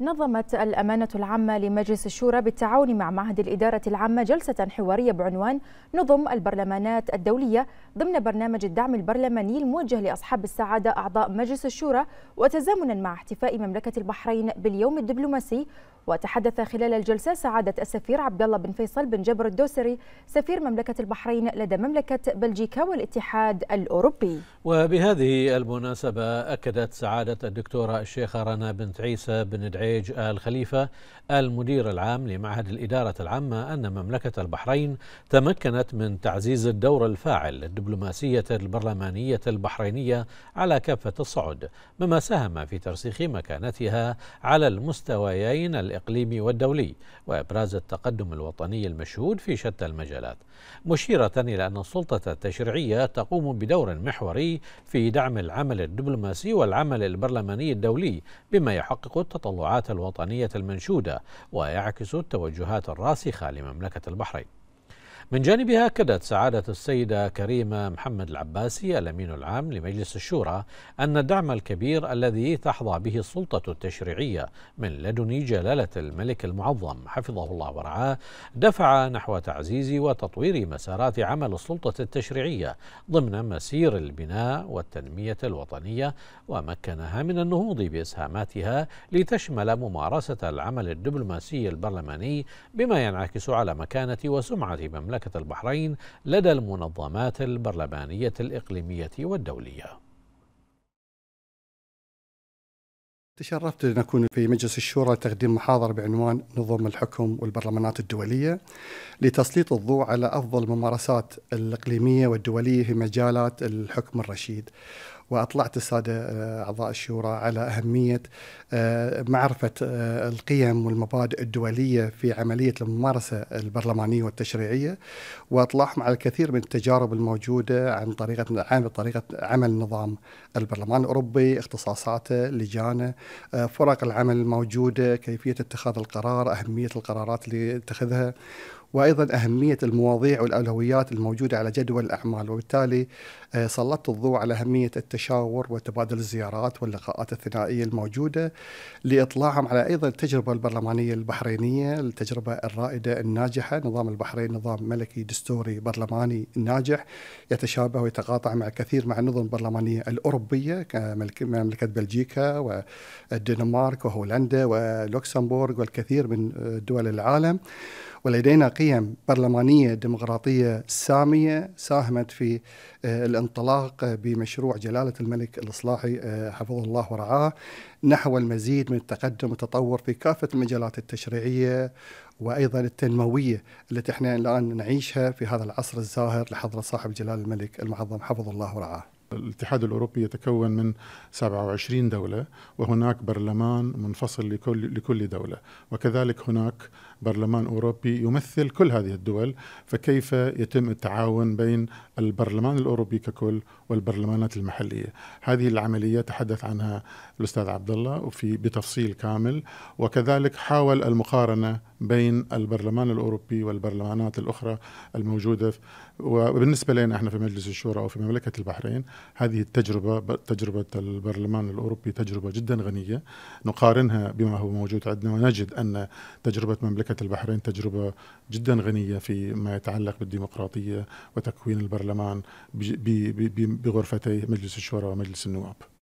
نظمت الأمانة العامة لمجلس الشورى بالتعاون مع معهد الإدارة العامة جلسة حوارية بعنوان نظم البرلمانات الدولية ضمن برنامج الدعم البرلماني الموجه لأصحاب السعادة أعضاء مجلس الشورى وتزامنا مع احتفاء مملكة البحرين باليوم الدبلوماسي وتحدث خلال الجلسة سعادة السفير عبد الله بن فيصل بن جبر الدوسري سفير مملكة البحرين لدى مملكة بلجيكا والاتحاد الأوروبي وبهذه المناسبة أكدت سعادة الدكتورة الشيخة رنا بنت عيسى بن دعيج آل خليفة المدير العام لمعهد الإدارة العامة أن مملكة البحرين تمكنت من تعزيز الدور الفاعل للدبلوماسية البرلمانية البحرينية على كافة الصعد مما ساهم في ترسيخ مكانتها على المستويين الإقليمي والدولي وإبراز التقدم الوطني المشهود في شتى المجالات مشيرة إلى أن السلطة التشريعية تقوم بدور محوري في دعم العمل الدبلوماسي والعمل البرلماني الدولي بما يحقق التطلعات الوطنية المنشودة ويعكس التوجهات الراسخة لمملكة البحرين من جانبها أكدت سعادة السيدة كريمة محمد العباسي الأمين العام لمجلس الشورى أن الدعم الكبير الذي تحظى به السلطة التشريعية من لدن جلالة الملك المعظم حفظه الله ورعاه دفع نحو تعزيز وتطوير مسارات عمل السلطة التشريعية ضمن مسير البناء والتنمية الوطنية ومكنها من النهوض بإسهاماتها لتشمل ممارسة العمل الدبلوماسي البرلماني بما ينعكس على مكانة وسمعة مملكة مملكة البحرين لدى المنظمات البرلمانية الإقليمية والدولية تشرفت أن أكون في مجلس الشورى لتقديم محاضرة بعنوان نظم الحكم والبرلمانات الدولية لتسليط الضوء على أفضل الممارسات الإقليمية والدولية في مجالات الحكم الرشيد واطلعت الساده آه، اعضاء الشورى على اهميه آه، معرفه آه، القيم والمبادئ الدوليه في عمليه الممارسه البرلمانيه والتشريعيه واطلاعهم على الكثير من التجارب الموجوده عن طريقه عن طريقه عمل نظام البرلمان الاوروبي اختصاصاته لجانه فرق العمل الموجوده كيفيه اتخاذ القرار اهميه القرارات اللي اتخذها وايضا اهميه المواضيع والاولويات الموجوده على جدول الاعمال وبالتالي آه، سلطت الضوء على اهميه التشاور وتبادل الزيارات واللقاءات الثنائيه الموجوده لاطلاعهم على ايضا التجربه البرلمانيه البحرينيه، التجربه الرائده الناجحه، نظام البحرين نظام ملكي دستوري برلماني ناجح يتشابه ويتقاطع مع الكثير مع النظم البرلمانيه الاوروبيه كمملكه بلجيكا والدنمارك وهولندا ولوكسمبورغ والكثير من آه، دول العالم ولدينا قيم برلمانية ديمقراطية سامية ساهمت في آه، الانطلاق بمشروع جلالة الملك الإصلاحي آه، حفظه الله ورعاه نحو المزيد من التقدم والتطور في كافة المجالات التشريعية وايضا التنمويه التي احنا الان نعيشها في هذا العصر الزاهر لحضره صاحب جلال الملك المعظم حفظه الله ورعاه. الاتحاد الاوروبي يتكون من 27 دوله وهناك برلمان منفصل لكل لكل دوله وكذلك هناك برلمان أوروبي يمثل كل هذه الدول فكيف يتم التعاون بين البرلمان الأوروبي ككل والبرلمانات المحلية هذه العملية تحدث عنها الأستاذ عبد الله وفي بتفصيل كامل وكذلك حاول المقارنة بين البرلمان الأوروبي والبرلمانات الأخرى الموجودة وبالنسبة لنا احنا في مجلس الشورى أو في مملكة البحرين هذه التجربة تجربة البرلمان الأوروبي تجربة جدا غنية نقارنها بما هو موجود عندنا ونجد أن تجربة مملكة مملكه البحرين تجربة جدا غنية فيما يتعلق بالديمقراطية وتكوين البرلمان بغرفتي مجلس الشورى ومجلس النواب